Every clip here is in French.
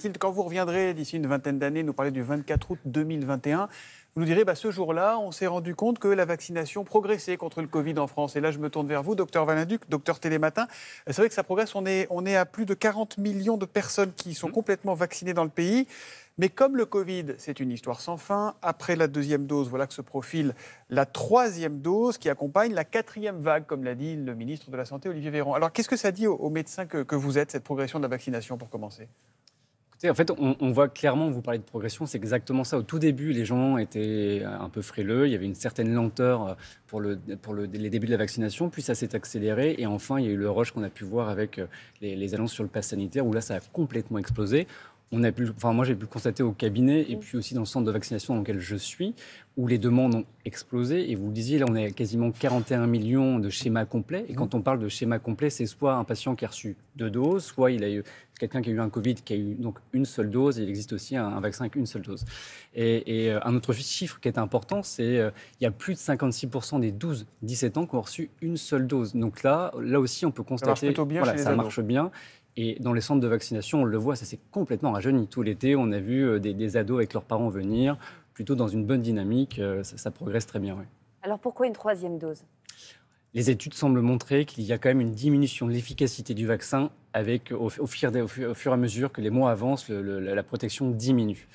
Mathilde, quand vous reviendrez d'ici une vingtaine d'années, nous parler du 24 août 2021, vous nous direz, bah, ce jour-là, on s'est rendu compte que la vaccination progressait contre le Covid en France. Et là, je me tourne vers vous, docteur Valinduc, docteur Télématin. C'est vrai que ça progresse, on est, à plus de 40 millions de personnes qui sont mmh. complètement vaccinées dans le pays. Mais comme le Covid, c'est une histoire sans fin, après la deuxième dose, voilà que se profile la troisième dose qui accompagne la quatrième vague, comme l'a dit le ministre de la Santé, Olivier Véran. Alors qu'est-ce que ça dit aux médecins que vous êtes, cette progression de la vaccination, pour commencer en fait, on, voit clairement, vous parlez de progression, c'est exactement ça. Au tout début, les gens étaient euh, un peu frileux, il y avait une certaine lenteur euh, pour, les débuts de la vaccination, puis ça s'est accéléré, et enfin, il y a eu le rush qu'on a pu voir avec euh, les, les annonces sur le pass sanitaire, où là, ça a complètement explosé on a pu, enfin moi j'ai pu constater au cabinet et mm. puis aussi dans le centre de vaccination dans lequel je suis, où les demandes ont explosé. Et vous le disiez, là on est à quasiment 41 millions de schémas complets. Et mm. quand on parle de schéma complet, c'est soit un patient qui a reçu deux doses, soit il a quelqu'un qui a eu un Covid qui a eu donc une seule dose. il existe aussi un, vaccin avec une seule dose. Et, euh, un autre chiffre qui est important, c'est qu'il euh, il y a plus de 56% des 12-17 ans qui ont reçu une seule dose. Donc là, là aussi on peut constater, que voilà, ça marche bien. Et dans les centres de vaccination, on le voit, ça s'est complètement rajeuni. Tout l'été, on a vu euh, des, ados avec leurs parents venir, plutôt dans une bonne dynamique. Euh, ça, progresse très bien. Oui. Alors pourquoi une troisième dose les études semblent montrer qu'il y a quand même une diminution de l'efficacité du vaccin avec, au, fur, et à mesure que les mois avancent, la protection diminue.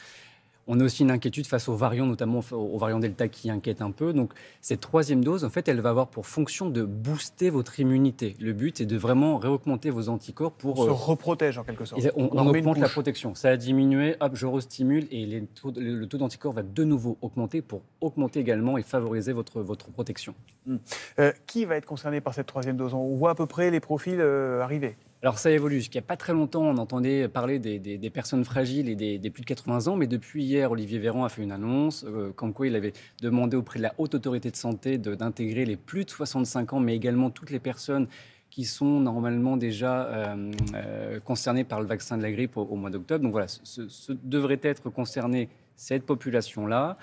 On a aussi une inquiétude face aux variants, notamment aux variants Delta qui inquiètent un peu. Donc cette troisième dose, en fait, elle va avoir pour fonction de booster votre immunité. Le but, c'est de vraiment réaugmenter vos anticorps pour... On se euh, reprotège en quelque sorte. On, augmente la protection. Ça a diminué, hop, je restimule et le taux d'anticorps va de nouveau augmenter pour augmenter également et favoriser votre, votre protection. Hmm. Euh, qui va être concerné par cette troisième dose On voit à peu près les profils euh, arriver. Alors ça évolue. Jusqu'il n'y a pas très longtemps, on entendait parler des, personnes fragiles et des, plus de 80 ans. Mais depuis hier, Olivier Véran a fait une annonce euh, comme quoi il avait demandé auprès de la Haute Autorité de Santé d'intégrer les plus de 65 ans, mais également toutes les personnes qui sont normalement déjà euh, euh, concernées par le vaccin de la grippe au, mois d'octobre. Donc voilà, ce devrait être concerné cette population-là.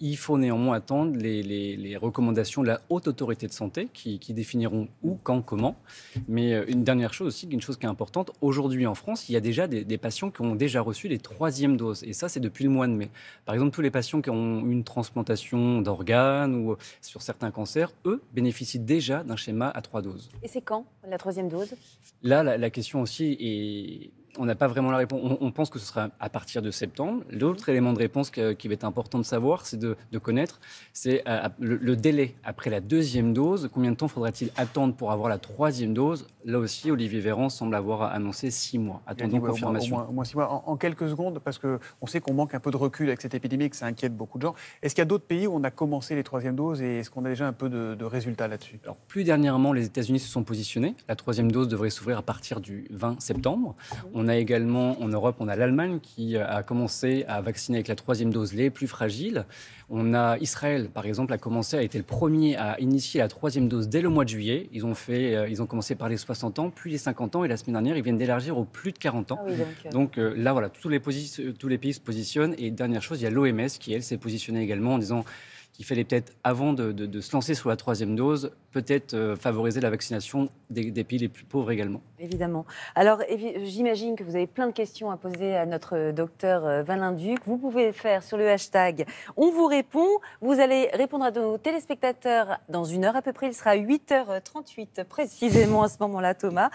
Il faut néanmoins attendre les, recommandations de la haute autorité de santé qui, définiront où, quand, comment. Mais euh, une dernière chose aussi, une chose qui est importante, aujourd'hui en France, il y a déjà des, patients qui ont déjà reçu les troisièmes doses. Et ça, c'est depuis le mois de mai. Par exemple, tous les patients qui ont une transplantation d'organes ou euh, sur certains cancers, eux, bénéficient déjà d'un schéma à trois doses. Et c'est quand la troisième dose Là, la question aussi est on n'a pas vraiment la réponse. On, pense que ce sera à partir de septembre. L'autre élément de réponse qui va être important de savoir, c'est de, connaître, c'est euh, le, délai après la deuxième dose. Combien de temps faudra-t-il attendre pour avoir la troisième dose Là aussi, Olivier Véran semble avoir annoncé six mois. Attendons confirmation. Au moins, six mois. En, quelques secondes, parce qu'on sait qu'on manque un peu de recul avec cette épidémie, que ça inquiète beaucoup de gens. Est-ce qu'il y a d'autres pays où on a commencé les troisièmes doses et est-ce qu'on a déjà un peu de, résultats là-dessus Alors, plus dernièrement, les États-Unis se sont positionnés. La troisième dose devrait s'ouvrir à partir du 20 septembre. Ah on a également en Europe, on a l'Allemagne qui euh, a commencé à vacciner avec la troisième dose les plus fragiles. On a Israël, par exemple, a commencé, a été le premier à initier la troisième dose dès le mois de juillet. Ils ont fait, euh, ils ont commencé par les 60 ans, puis les 50 ans, et la semaine dernière, ils viennent d'élargir aux plus de 40 ans. Ah donc, euh. là, voilà, tous les, tous les pays se positionnent. Et dernière chose, il y a l'OMS qui elle s'est positionnée également en disant qu'il fallait peut-être, avant de, se lancer sur la troisième dose, peut-être euh, favoriser la vaccination des, pays les plus pauvres également. Évidemment. Alors, j'imagine que vous avez plein de questions à poser à notre docteur euh, Valin Duc. Vous pouvez faire sur le hashtag On vous répond. Vous allez répondre à nos téléspectateurs dans une heure à peu près. Il sera 8h38 précisément à ce moment-là, Thomas.